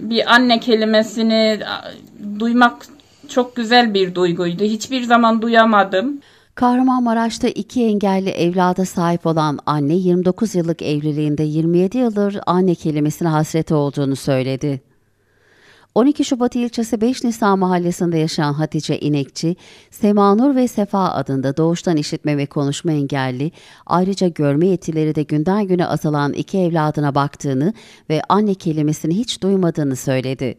bir anne kelimesini duymak çok güzel bir duyguydu. Hiçbir zaman duyamadım. Kahramanmaraş'ta iki engelli evlada sahip olan anne 29 yıllık evliliğinde 27 yıldır anne kelimesine hasret olduğunu söyledi. 12 Şubat ilçesi 5 Nisan mahallesinde yaşayan Hatice İnekçi, Semanur ve Sefa adında doğuştan işitme ve konuşma engelli, ayrıca görme yetileri de günden güne azalan iki evladına baktığını ve anne kelimesini hiç duymadığını söyledi.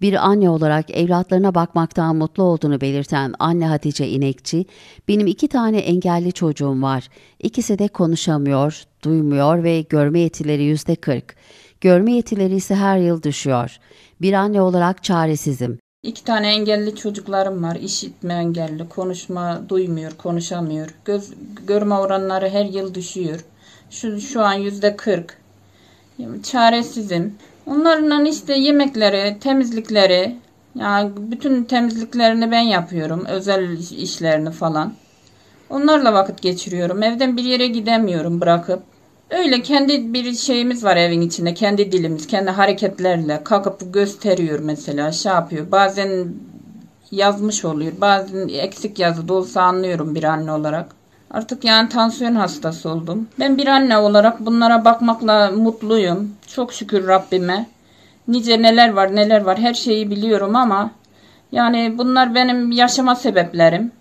Bir anne olarak evlatlarına bakmaktan mutlu olduğunu belirten anne Hatice İnekçi, "Benim iki tane engelli çocuğum var. İkisi de konuşamıyor, duymuyor ve görme yetileri yüzde 40. Görme yetileri ise her yıl düşüyor. Bir anne olarak çaresizim. İki tane engelli çocuklarım var. İşitme engelli, konuşma duymuyor, konuşamıyor. Göz, görme oranları her yıl düşüyor. Şu, şu an yüzde kırk. Çaresizim. Onların işte yemekleri, temizlikleri, yani bütün temizliklerini ben yapıyorum. Özel işlerini falan. Onlarla vakit geçiriyorum. Evden bir yere gidemiyorum bırakıp. Öyle kendi bir şeyimiz var evin içinde. Kendi dilimiz, kendi hareketlerle kalkıp gösteriyor mesela şey yapıyor. Bazen yazmış oluyor. Bazen eksik yazı da olsa anlıyorum bir anne olarak. Artık yani tansiyon hastası oldum. Ben bir anne olarak bunlara bakmakla mutluyum. Çok şükür Rabbime. Nice neler var neler var her şeyi biliyorum ama yani bunlar benim yaşama sebeplerim.